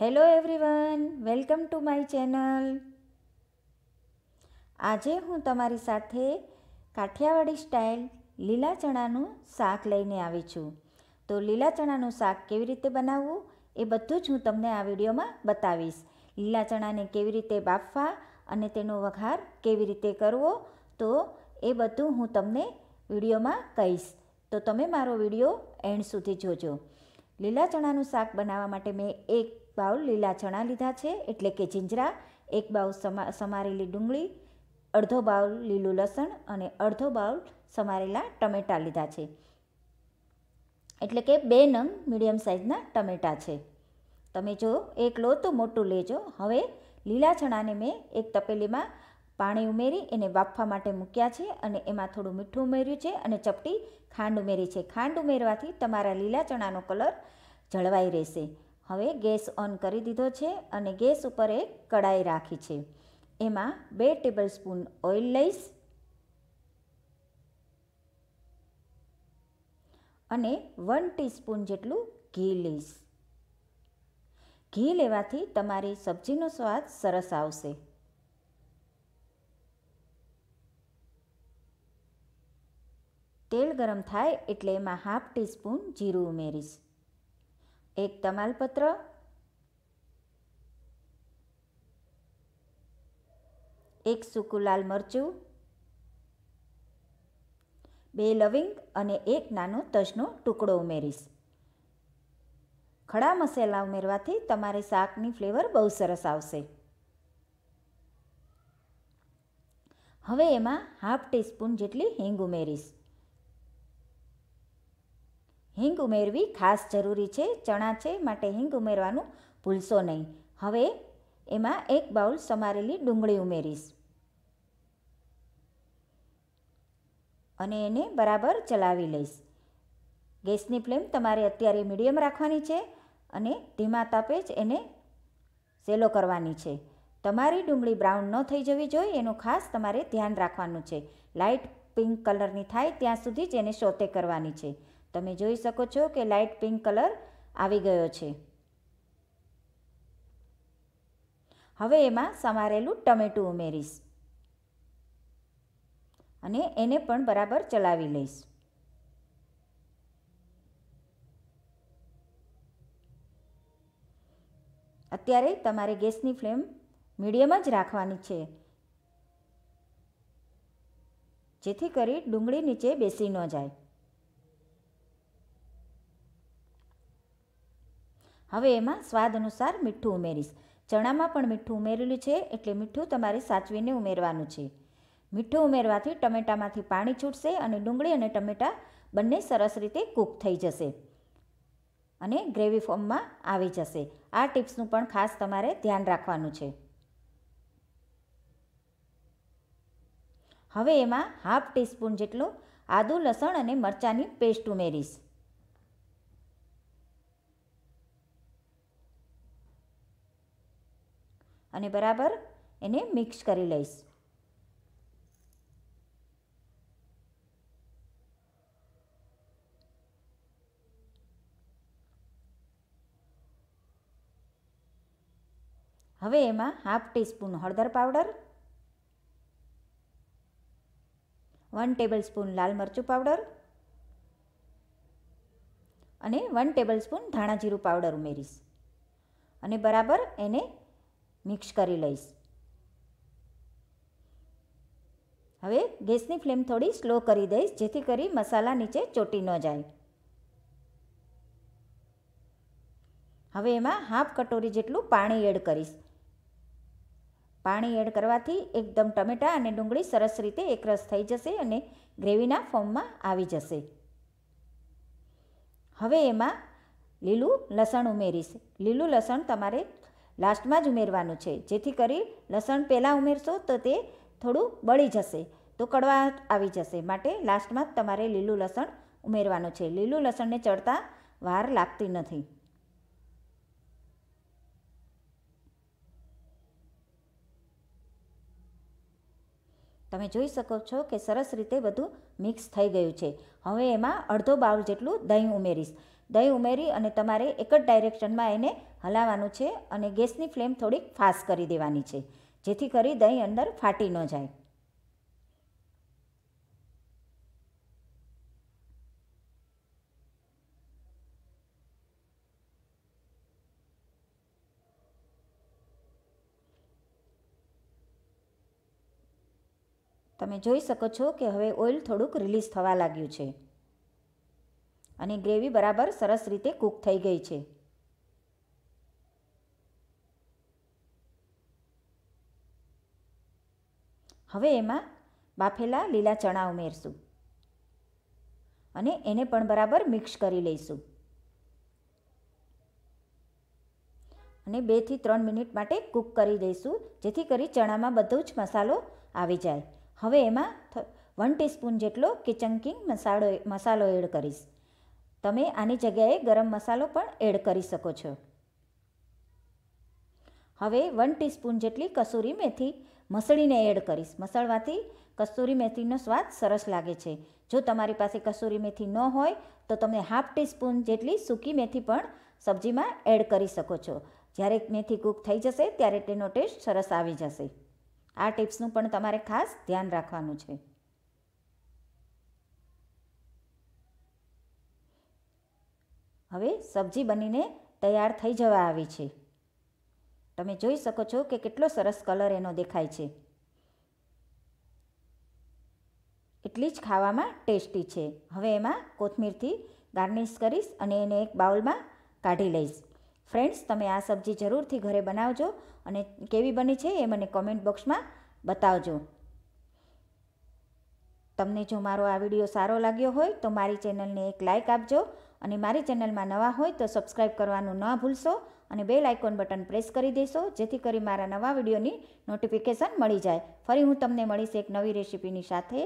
hello everyone welcome to my channel આજે હું તમારી સાથે કાઠિયાવાડી સ્ટાઇલ લીલા ચણાનું શાક લઈને આવી છું તો લીલા ચણાનું શાક કેવી રીતે બનાવવું એ બધું જ હું તમને આ વિડીયોમાં બતાવીશ લીલા ચણાને કેવી રીતે બાફવા અને તેનો વઘાર કેવી રીતે કરવો તો એ બધું હું તમને વિડીયોમાં કહીશ તો તમે મારો વિડીયો એન્ડ સુધી જોજો લીલા ચણાનું શાક બનાવવા માટે મેં એક બાઉલ લીલા ચણા લીધા છે એટલે કે જીંજરા એક બાઉલ સમારેલી ડુંગળી અડધો બાઉલ લીલું લસણ અને અડધો બાઉલ સમારેલા ટમેટાં લીધા છે એટલે કે બે નંગ મીડિયમ સાઇઝના ટમેટા છે તમે જો એક લો તો મોટું લેજો હવે લીલા ચણાને મેં એક તપેલીમાં પાણી ઉમેરી એને વાફવા માટે મૂક્યા છે અને એમાં થોડું મીઠું ઉમેર્યું છે અને ચપટી ખાંડ ઉમેરી છે ખાંડ ઉમેરવાથી તમારા લીલા ચણાનો કલર જળવાઈ રહેશે હવે ગેસ ઓન કરી દીધો છે અને ગેસ ઉપર એક કડાઈ રાખી છે એમાં બે ટેબલ સ્પૂન ઓઇલ લઈશ અને વન ટીસ્પૂન જેટલું ઘી લઈશ ઘી લેવાથી તમારી સબ્જીનો સ્વાદ સરસ આવશે તેલ ગરમ થાય એટલે એમાં હાફ ટીસ્પૂન જીરું ઉમેરીશ એક તમાલપત્ર એક સૂકું લાલ મરચું બે લવિંગ અને એક નાનો તજનો ટુકડો ઉમેરીશ ખડા મસાલા ઉમેરવાથી તમારે શાકની ફ્લેવર બહુ સરસ આવશે હવે એમાં હાફ ટીસ્પૂન જેટલી હિંગ ઉમેરીશ હિંગ ઉમેરવી ખાસ જરૂરી છે ચણા છે માટે હિંગ ઉમેરવાનું ભૂલશો નહીં હવે એમાં એક બાઉલ સમારેલી ડુંગળી ઉમેરીશ અને એને બરાબર ચલાવી લઈશ ગેસની ફ્લેમ તમારે અત્યારે મીડિયમ રાખવાની છે અને ધીમા તાપે જ એને સેલો કરવાની છે તમારી ડુંગળી બ્રાઉન ન થઈ જવી જોઈએ એનું ખાસ તમારે ધ્યાન રાખવાનું છે લાઇટ પિંક કલરની થાય ત્યાં સુધી જ એને શોતે કરવાની છે તમે જોઈ શકો છો કે લાઇટ પિંક કલર આવી ગયો છે હવે એમાં સમારેલું ટમેટું ઉમેરીશ અને એને પણ બરાબર ચલાવી લઈશ અત્યારે તમારે ગેસની ફ્લેમ મીડિયમ જ રાખવાની છે જેથી કરી ડુંગળી નીચે બેસી ન જાય હવે એમાં સ્વાદ અનુસાર મીઠું ઉમેરીશ ચણામાં પણ મીઠું ઉમેરેલું છે એટલે મીઠું તમારે સાચવીને ઉમેરવાનું છે મીઠું ઉમેરવાથી ટમેટામાંથી પાણી છૂટશે અને ડુંગળી અને ટમેટા બંને સરસ રીતે કૂક થઈ જશે અને ગ્રેવી ફોર્મમાં આવી જશે આ ટિપ્સનું પણ ખાસ તમારે ધ્યાન રાખવાનું છે હવે એમાં હાફ ટીસ્પૂન જેટલું આદું લસણ અને મરચાંની પેસ્ટ ઉમેરીશ અને બરાબર એને મિક્સ કરી લઈશ હવે એમાં હાફ ટીસ્પૂન હળદર પાવડર વન ટેબલ સ્પૂન લાલ મરચું પાવડર અને વન ટેબલ સ્પૂન ધાણા પાવડર ઉમેરીશ અને બરાબર એને મિક્સ કરી લઈશ હવે ગેસની ફ્લેમ થોડી સ્લો કરી દઈશ જેથી કરી મસાલા નીચે ચોટી ન જાય હવે એમાં હાફ કટોરી જેટલું પાણી એડ કરીશ પાણી એડ કરવાથી એકદમ ટમેટાં અને ડુંગળી સરસ રીતે એકરસ થઈ જશે અને ગ્રેવીના ફોર્મમાં આવી જશે હવે એમાં લીલું લસણ ઉમેરીશ લીલું લસણ તમારે લાસ્ટમાં જ ઉમેરવાનું છે જેથી કરી લસણ પહેલાં ઉમેરશો તો તે થોડું બળી જશે તો કડવા આવી જશે માટે લાસ્ટમાં જ તમારે લીલું લસણ ઉમેરવાનું છે લીલું લસણને ચડતા વાર લાગતી નથી તમે જોઈ શકો છો કે સરસ રીતે બધું મિક્સ થઈ ગયું છે હવે એમાં અડધો બાઉલ જેટલું દહીં ઉમેરીશ દહીં ઉમેરી અને તમારે એક જ ડાયરેક્શનમાં એને હલાવવાનું છે અને ગેસની ફ્લેમ થોડીક ફાસ્ટ કરી દેવાની છે જેથી કરી દહીં અંદર ફાટી ન જાય તમે જોઈ શકો છો કે હવે ઓઇલ થોડુંક રિલીઝ થવા લાગ્યું છે અને ગ્રેવી બરાબર સરસ રીતે કૂક થઈ ગઈ છે હવે એમાં બાફેલા લીલા ચણા ઉમેરશું અને એને પણ બરાબર મિક્સ કરી લઈશું અને બેથી ત્રણ મિનિટ માટે કૂક કરી દઈશું જેથી કરી ચણામાં બધો જ મસાલો આવી જાય હવે એમાં વન ટીસ્પૂન જેટલો કિચન કિંગ મસાલો મસાલો એડ કરીશ તમે આની જગ્યાએ ગરમ મસાલો પણ એડ કરી શકો છો હવે વન ટીસ્પૂન જેટલી કસૂરી મેથી મસળીને એડ કરીશ મસળવાથી કસૂરી મેથીનો સ્વાદ સરસ લાગે છે જો તમારી પાસે કસૂરી મેથી ન હોય તો તમે હાફ ટીસ્પૂન જેટલી સૂકી મેથી પણ સબ્જીમાં એડ કરી શકો છો જ્યારે મેથી કૂક થઈ જશે ત્યારે તેનો ટેસ્ટ સરસ આવી જશે આ ટિપ્સનું પણ તમારે ખાસ ધ્યાન રાખવાનું છે હવે સબ્જી બનીને તૈયાર થઈ જવા આવી છે તમે જોઈ શકો છો કે કેટલો સરસ કલર એનો દેખાય છે એટલી જ ખાવામાં ટેસ્ટી છે હવે એમાં કોથમીરથી ગાર્નિશ કરીશ અને એને એક બાઉલમાં કાઢી લઈશ ફ્રેન્ડ્સ તમે આ સબ્જી જરૂરથી ઘરે બનાવજો અને કેવી બની છે એ મને કોમેન્ટ બોક્સમાં બતાવજો તમને જો મારો આ વિડીયો સારો લાગ્યો હોય તો મારી ચેનલને એક લાઇક આપજો અને મારી ચેનલમાં નવા હોય તો સબસ્ક્રાઈબ કરવાનું ન ભૂલશો અને બેલ આઇકોન બટન પ્રેસ કરી દેશો જેથી કરી મારા નવા વિડીયોની નોટિફિકેશન મળી જાય ફરી હું તમને મળીશ એક નવી રેસીપીની સાથે